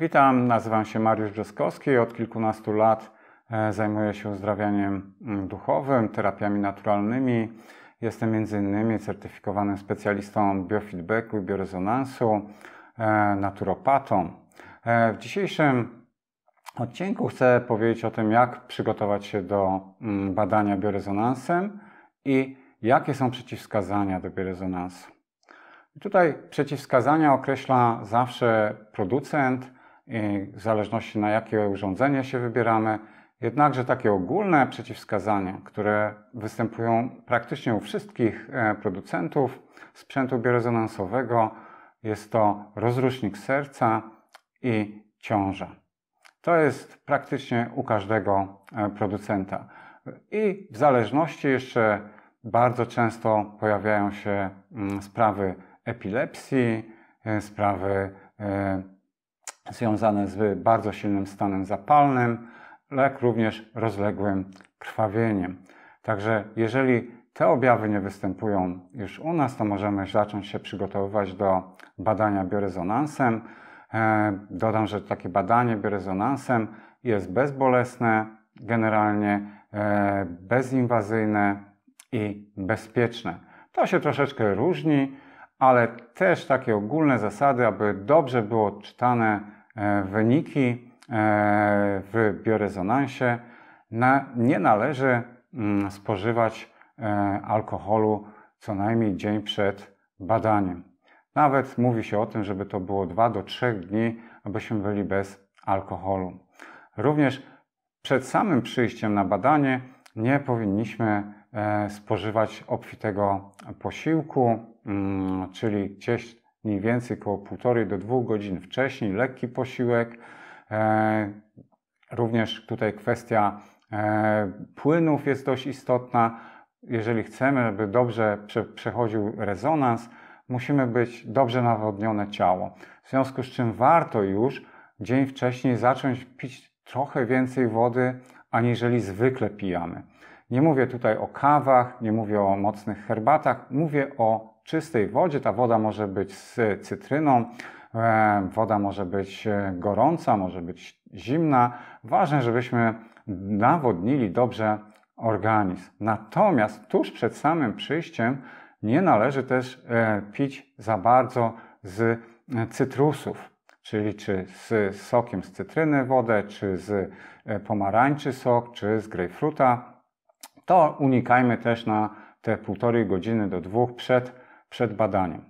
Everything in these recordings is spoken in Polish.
Witam, nazywam się Mariusz Brzeskowski i od kilkunastu lat e, zajmuję się uzdrawianiem mm, duchowym, terapiami naturalnymi. Jestem m.in. certyfikowanym specjalistą biofeedbacku i biorezonansu, e, naturopatą. E, w dzisiejszym odcinku chcę powiedzieć o tym, jak przygotować się do mm, badania biorezonansem i jakie są przeciwwskazania do biorezonansu. Tutaj przeciwwskazania określa zawsze producent i w zależności na jakie urządzenie się wybieramy. Jednakże takie ogólne przeciwwskazania, które występują praktycznie u wszystkich e, producentów sprzętu biorezonansowego, jest to rozrusznik serca i ciąża. To jest praktycznie u każdego e, producenta. I w zależności jeszcze bardzo często pojawiają się mm, sprawy epilepsji, e, sprawy związane z bardzo silnym stanem zapalnym, jak również rozległym krwawieniem. Także jeżeli te objawy nie występują już u nas, to możemy zacząć się przygotowywać do badania biorezonansem. E, dodam, że takie badanie biorezonansem jest bezbolesne, generalnie e, bezinwazyjne i bezpieczne. To się troszeczkę różni, ale też takie ogólne zasady, aby dobrze było odczytane E, wyniki e, w biorezonansie na, nie należy mm, spożywać e, alkoholu co najmniej dzień przed badaniem. Nawet mówi się o tym, żeby to było 2 do 3 dni, abyśmy byli bez alkoholu. Również przed samym przyjściem na badanie nie powinniśmy spożywać obfitego posiłku, mm, czyli gdzieś mniej więcej około 1,5 do 2 godzin wcześniej, lekki posiłek. E, również tutaj kwestia e, płynów jest dość istotna. Jeżeli chcemy, żeby dobrze przechodził rezonans, musimy być dobrze nawodnione ciało. W związku z czym warto już dzień wcześniej zacząć pić trochę więcej wody, aniżeli zwykle pijamy. Nie mówię tutaj o kawach, nie mówię o mocnych herbatach, mówię o czystej wodzie. Ta woda może być z cytryną, e, woda może być e, gorąca, może być zimna. Ważne, żebyśmy nawodnili dobrze organizm. Natomiast tuż przed samym przyjściem nie należy też e, pić za bardzo z cytrusów, czyli czy z sokiem z cytryny wodę, czy z pomarańczy sok, czy z grejpfruta to unikajmy też na te półtorej godziny do dwóch przed, przed badaniem.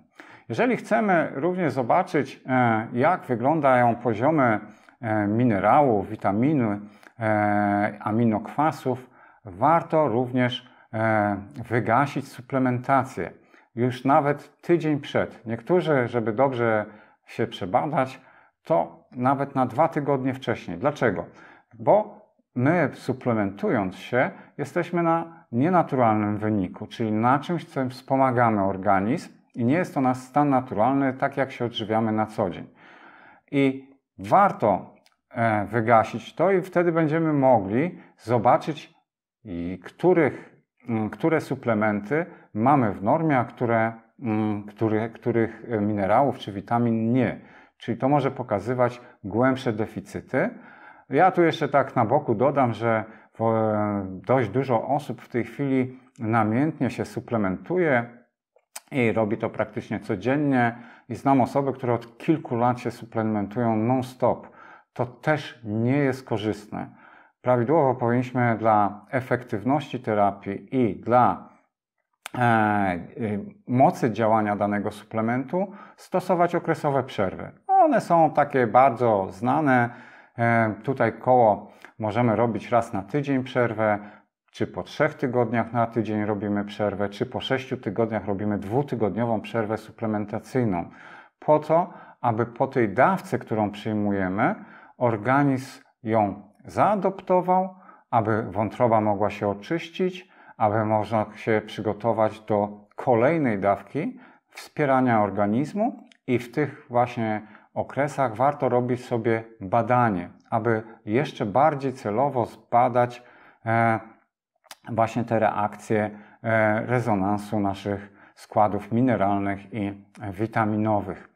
Jeżeli chcemy również zobaczyć, e, jak wyglądają poziomy e, minerałów, witaminy, e, aminokwasów, warto również wygasić suplementację już nawet tydzień przed. Niektórzy, żeby dobrze się przebadać, to nawet na dwa tygodnie wcześniej. Dlaczego? Bo my suplementując się, jesteśmy na nienaturalnym wyniku, czyli na czymś, co wspomagamy organizm i nie jest to nasz stan naturalny, tak jak się odżywiamy na co dzień. I warto e, wygasić to i wtedy będziemy mogli zobaczyć, których, mm, które suplementy mamy w normie, a które, mm, które, których e, minerałów czy witamin nie. Czyli to może pokazywać głębsze deficyty, ja tu jeszcze tak na boku dodam, że dość dużo osób w tej chwili namiętnie się suplementuje i robi to praktycznie codziennie. I znam osoby, które od kilku lat się suplementują non-stop. To też nie jest korzystne. Prawidłowo powinniśmy dla efektywności terapii i dla e, e mocy działania danego suplementu stosować okresowe przerwy. One są takie bardzo znane E, tutaj koło możemy robić raz na tydzień przerwę, czy po trzech tygodniach na tydzień robimy przerwę, czy po sześciu tygodniach robimy dwutygodniową przerwę suplementacyjną. Po to, aby po tej dawce, którą przyjmujemy, organizm ją zaadoptował, aby wątroba mogła się oczyścić, aby można się przygotować do kolejnej dawki wspierania organizmu i w tych właśnie okresach warto robić sobie badanie, aby jeszcze bardziej celowo zbadać e, właśnie te reakcje e, rezonansu naszych składów mineralnych i witaminowych.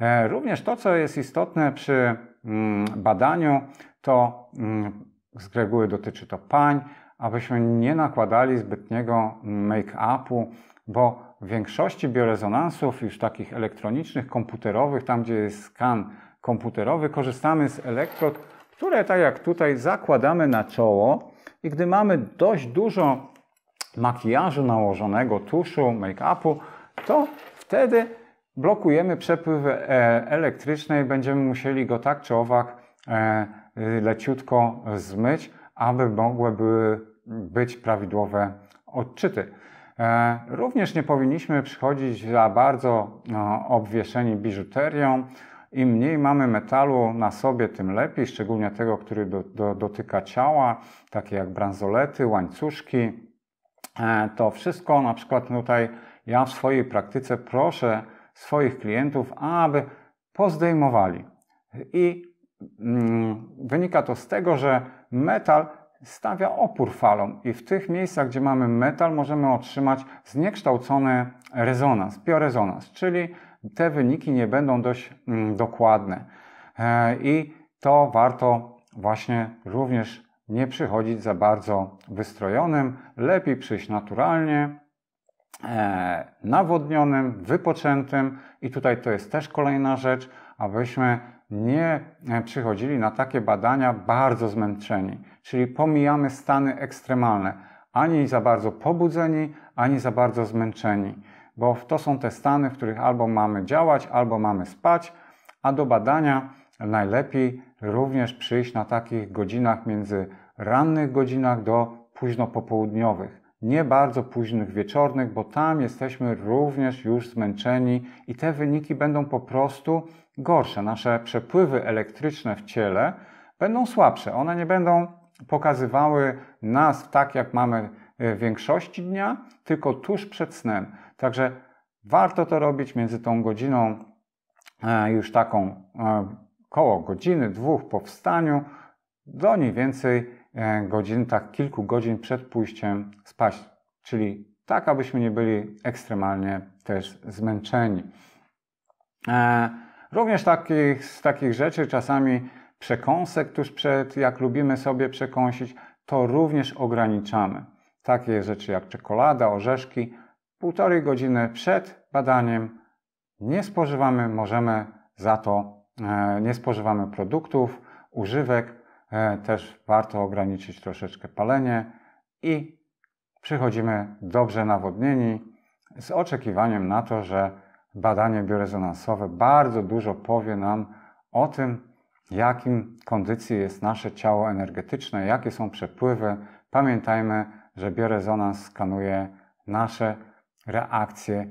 E, również to, co jest istotne przy mm, badaniu, to mm, z reguły dotyczy to pań, abyśmy nie nakładali zbytniego make-upu, bo większości biorezonansów już takich elektronicznych, komputerowych, tam gdzie jest skan komputerowy, korzystamy z elektrod, które tak jak tutaj zakładamy na czoło i gdy mamy dość dużo makijażu nałożonego, tuszu, make-upu, to wtedy blokujemy przepływ e, elektryczny i będziemy musieli go tak czy owak e, leciutko zmyć, aby mogły być prawidłowe odczyty. E, również nie powinniśmy przychodzić za bardzo no, obwieszeni biżuterią. Im mniej mamy metalu na sobie, tym lepiej, szczególnie tego, który do, do, dotyka ciała, takie jak bransolety, łańcuszki. E, to wszystko na przykład tutaj ja w swojej praktyce proszę swoich klientów, aby pozdejmowali. I mm, wynika to z tego, że metal stawia opór falom i w tych miejscach, gdzie mamy metal, możemy otrzymać zniekształcony rezonans, biorezonans, czyli te wyniki nie będą dość mm, dokładne. E, I to warto właśnie również nie przychodzić za bardzo wystrojonym, lepiej przyjść naturalnie, e, nawodnionym, wypoczętym i tutaj to jest też kolejna rzecz, abyśmy nie e, przychodzili na takie badania bardzo zmęczeni, czyli pomijamy stany ekstremalne, ani za bardzo pobudzeni, ani za bardzo zmęczeni, bo to są te stany, w których albo mamy działać, albo mamy spać, a do badania najlepiej również przyjść na takich godzinach między rannych godzinach do późno popołudniowych nie bardzo późnych wieczornych, bo tam jesteśmy również już zmęczeni i te wyniki będą po prostu gorsze. Nasze przepływy elektryczne w ciele będą słabsze. One nie będą pokazywały nas tak, jak mamy w e, większości dnia, tylko tuż przed snem. Także warto to robić między tą godziną, e, już taką e, koło godziny, dwóch po wstaniu, do mniej więcej E, godzin, tak kilku godzin przed pójściem spać, czyli tak, abyśmy nie byli ekstremalnie też zmęczeni. E, również takich, z takich rzeczy czasami przekąsek tuż przed, jak lubimy sobie przekąsić, to również ograniczamy. Takie rzeczy jak czekolada, orzeszki, półtorej godziny przed badaniem nie spożywamy, możemy za to, e, nie spożywamy produktów, używek, E, też warto ograniczyć troszeczkę palenie i przychodzimy dobrze nawodnieni z oczekiwaniem na to, że badanie biorezonansowe bardzo dużo powie nam o tym, jakim kondycji jest nasze ciało energetyczne, jakie są przepływy. Pamiętajmy, że biorezonans skanuje nasze reakcje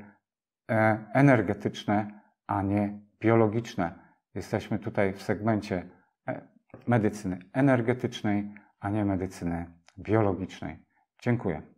e, energetyczne, a nie biologiczne. Jesteśmy tutaj w segmencie medycyny energetycznej, a nie medycyny biologicznej. Dziękuję.